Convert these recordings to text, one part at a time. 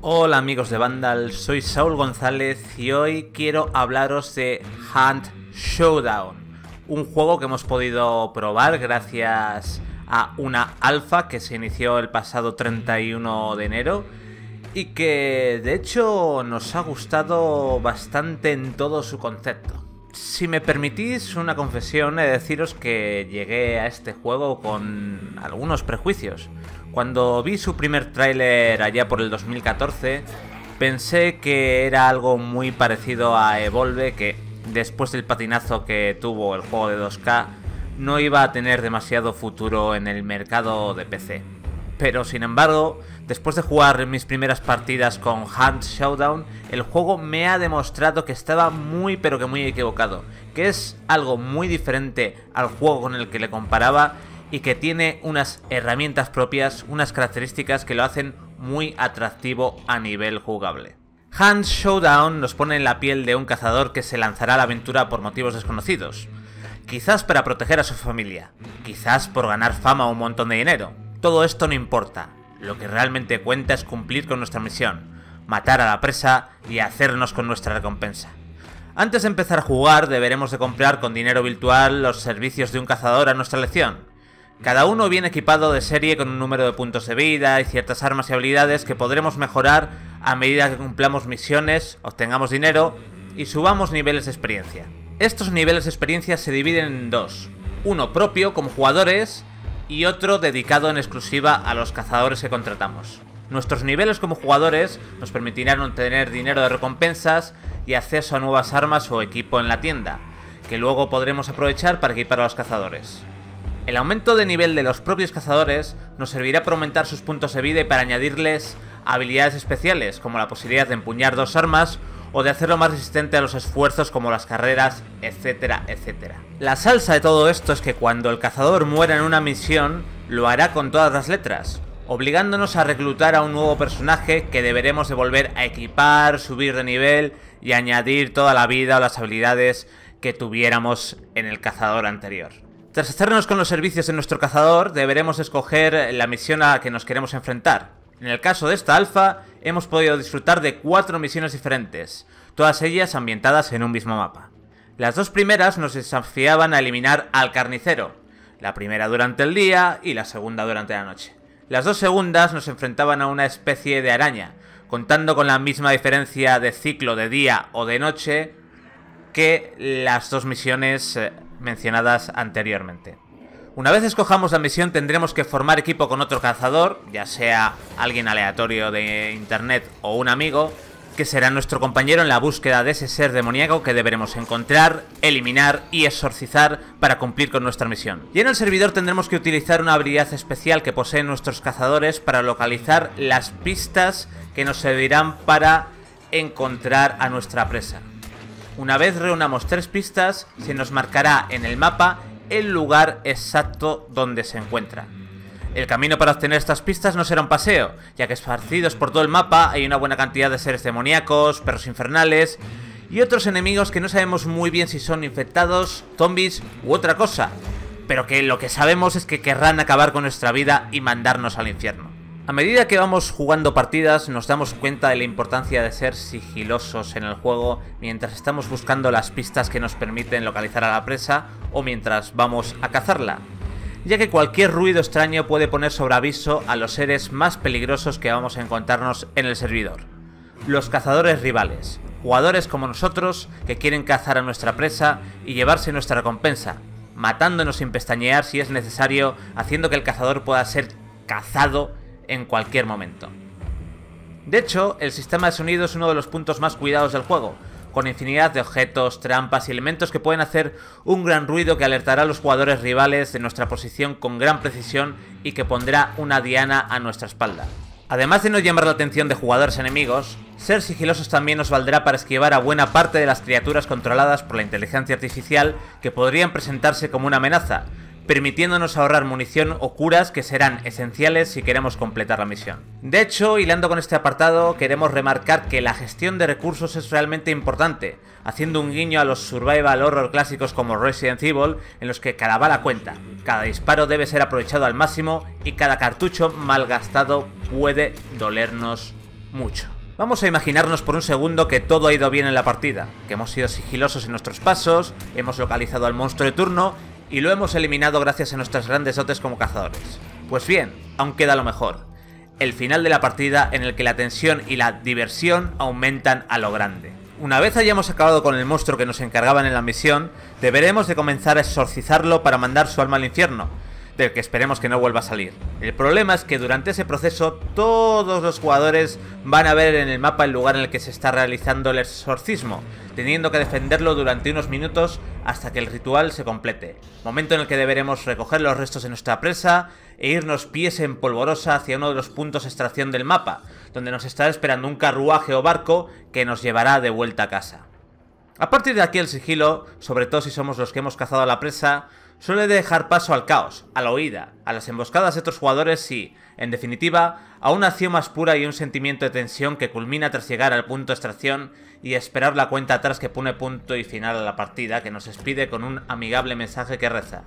Hola amigos de Vandal, soy Saul González y hoy quiero hablaros de Hunt Showdown, un juego que hemos podido probar gracias a una alfa que se inició el pasado 31 de enero y que de hecho nos ha gustado bastante en todo su concepto. Si me permitís una confesión, he de deciros que llegué a este juego con algunos prejuicios. Cuando vi su primer tráiler allá por el 2014, pensé que era algo muy parecido a Evolve, que después del patinazo que tuvo el juego de 2K, no iba a tener demasiado futuro en el mercado de PC pero sin embargo, después de jugar mis primeras partidas con Hunt Showdown, el juego me ha demostrado que estaba muy pero que muy equivocado, que es algo muy diferente al juego con el que le comparaba y que tiene unas herramientas propias, unas características que lo hacen muy atractivo a nivel jugable. Hunt Showdown nos pone en la piel de un cazador que se lanzará a la aventura por motivos desconocidos. Quizás para proteger a su familia, quizás por ganar fama o un montón de dinero, todo esto no importa. Lo que realmente cuenta es cumplir con nuestra misión, matar a la presa y hacernos con nuestra recompensa. Antes de empezar a jugar, deberemos de comprar con dinero virtual los servicios de un cazador a nuestra elección. Cada uno viene equipado de serie con un número de puntos de vida y ciertas armas y habilidades que podremos mejorar a medida que cumplamos misiones, obtengamos dinero y subamos niveles de experiencia. Estos niveles de experiencia se dividen en dos. Uno propio como jugadores y otro dedicado en exclusiva a los cazadores que contratamos. Nuestros niveles como jugadores nos permitirán obtener dinero de recompensas y acceso a nuevas armas o equipo en la tienda, que luego podremos aprovechar para equipar a los cazadores. El aumento de nivel de los propios cazadores nos servirá para aumentar sus puntos de vida y para añadirles habilidades especiales, como la posibilidad de empuñar dos armas o de hacerlo más resistente a los esfuerzos como las carreras, etcétera, etcétera. La salsa de todo esto es que cuando el cazador muera en una misión, lo hará con todas las letras, obligándonos a reclutar a un nuevo personaje que deberemos de volver a equipar, subir de nivel y añadir toda la vida o las habilidades que tuviéramos en el cazador anterior. Tras hacernos con los servicios de nuestro cazador, deberemos escoger la misión a la que nos queremos enfrentar. En el caso de esta alfa, hemos podido disfrutar de cuatro misiones diferentes, todas ellas ambientadas en un mismo mapa. Las dos primeras nos desafiaban a eliminar al carnicero, la primera durante el día y la segunda durante la noche. Las dos segundas nos enfrentaban a una especie de araña, contando con la misma diferencia de ciclo de día o de noche que las dos misiones eh, mencionadas anteriormente. Una vez escojamos la misión tendremos que formar equipo con otro cazador, ya sea alguien aleatorio de internet o un amigo, que será nuestro compañero en la búsqueda de ese ser demoníaco que deberemos encontrar, eliminar y exorcizar para cumplir con nuestra misión. Y en el servidor tendremos que utilizar una habilidad especial que poseen nuestros cazadores para localizar las pistas que nos servirán para encontrar a nuestra presa. Una vez reunamos tres pistas, se nos marcará en el mapa el lugar exacto donde se encuentra. El camino para obtener estas pistas no será un paseo, ya que esparcidos por todo el mapa hay una buena cantidad de seres demoníacos, perros infernales y otros enemigos que no sabemos muy bien si son infectados, zombies u otra cosa, pero que lo que sabemos es que querrán acabar con nuestra vida y mandarnos al infierno. A medida que vamos jugando partidas nos damos cuenta de la importancia de ser sigilosos en el juego mientras estamos buscando las pistas que nos permiten localizar a la presa o mientras vamos a cazarla, ya que cualquier ruido extraño puede poner sobre aviso a los seres más peligrosos que vamos a encontrarnos en el servidor. Los cazadores rivales, jugadores como nosotros que quieren cazar a nuestra presa y llevarse nuestra recompensa, matándonos sin pestañear si es necesario, haciendo que el cazador pueda ser cazado en cualquier momento. De hecho, el sistema de sonido es uno de los puntos más cuidados del juego, con infinidad de objetos, trampas y elementos que pueden hacer un gran ruido que alertará a los jugadores rivales de nuestra posición con gran precisión y que pondrá una diana a nuestra espalda. Además de no llamar la atención de jugadores enemigos, ser sigilosos también nos valdrá para esquivar a buena parte de las criaturas controladas por la inteligencia artificial que podrían presentarse como una amenaza, permitiéndonos ahorrar munición o curas que serán esenciales si queremos completar la misión. De hecho, hilando con este apartado, queremos remarcar que la gestión de recursos es realmente importante, haciendo un guiño a los survival horror clásicos como Resident Evil, en los que cada bala cuenta, cada disparo debe ser aprovechado al máximo y cada cartucho malgastado puede dolernos mucho. Vamos a imaginarnos por un segundo que todo ha ido bien en la partida, que hemos sido sigilosos en nuestros pasos, hemos localizado al monstruo de turno y lo hemos eliminado gracias a nuestras grandes dotes como cazadores. Pues bien, aún queda lo mejor, el final de la partida en el que la tensión y la diversión aumentan a lo grande. Una vez hayamos acabado con el monstruo que nos encargaban en la misión, deberemos de comenzar a exorcizarlo para mandar su alma al infierno, del que esperemos que no vuelva a salir. El problema es que durante ese proceso todos los jugadores van a ver en el mapa el lugar en el que se está realizando el exorcismo, teniendo que defenderlo durante unos minutos hasta que el ritual se complete, momento en el que deberemos recoger los restos de nuestra presa e irnos pies en polvorosa hacia uno de los puntos de extracción del mapa, donde nos estará esperando un carruaje o barco que nos llevará de vuelta a casa. A partir de aquí el sigilo, sobre todo si somos los que hemos cazado a la presa, Suele dejar paso al caos, a la huida, a las emboscadas de otros jugadores y, en definitiva, a una acción más pura y un sentimiento de tensión que culmina tras llegar al punto de extracción y esperar la cuenta atrás que pone punto y final a la partida que nos expide con un amigable mensaje que reza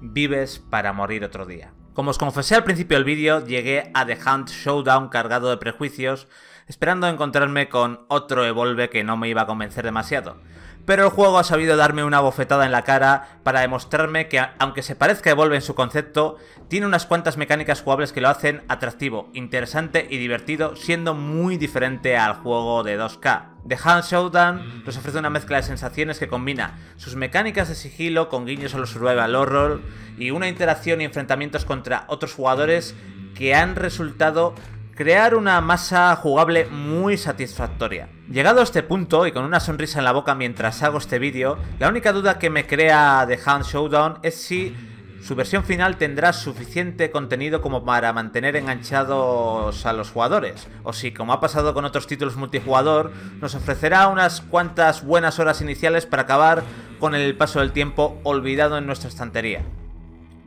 Vives para morir otro día. Como os confesé al principio del vídeo, llegué a The Hunt Showdown cargado de prejuicios, esperando encontrarme con otro Evolve que no me iba a convencer demasiado pero el juego ha sabido darme una bofetada en la cara para demostrarme que, aunque se parezca a en su concepto, tiene unas cuantas mecánicas jugables que lo hacen atractivo, interesante y divertido, siendo muy diferente al juego de 2K. The Hand Showdown nos ofrece una mezcla de sensaciones que combina sus mecánicas de sigilo con guiños a los survival horror y una interacción y enfrentamientos contra otros jugadores que han resultado crear una masa jugable muy satisfactoria. Llegado a este punto y con una sonrisa en la boca mientras hago este vídeo, la única duda que me crea de Hand Showdown es si su versión final tendrá suficiente contenido como para mantener enganchados a los jugadores, o si, como ha pasado con otros títulos multijugador, nos ofrecerá unas cuantas buenas horas iniciales para acabar con el paso del tiempo olvidado en nuestra estantería.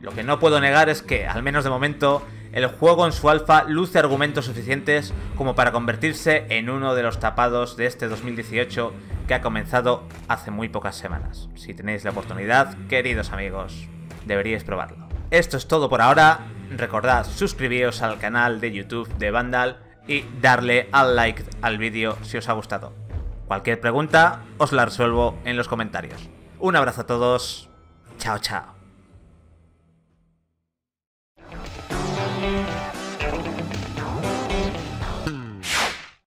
Lo que no puedo negar es que, al menos de momento, el juego en su alfa luce argumentos suficientes como para convertirse en uno de los tapados de este 2018 que ha comenzado hace muy pocas semanas. Si tenéis la oportunidad, queridos amigos, deberíais probarlo. Esto es todo por ahora, recordad suscribiros al canal de YouTube de Vandal y darle al like al vídeo si os ha gustado. Cualquier pregunta os la resuelvo en los comentarios. Un abrazo a todos, chao chao.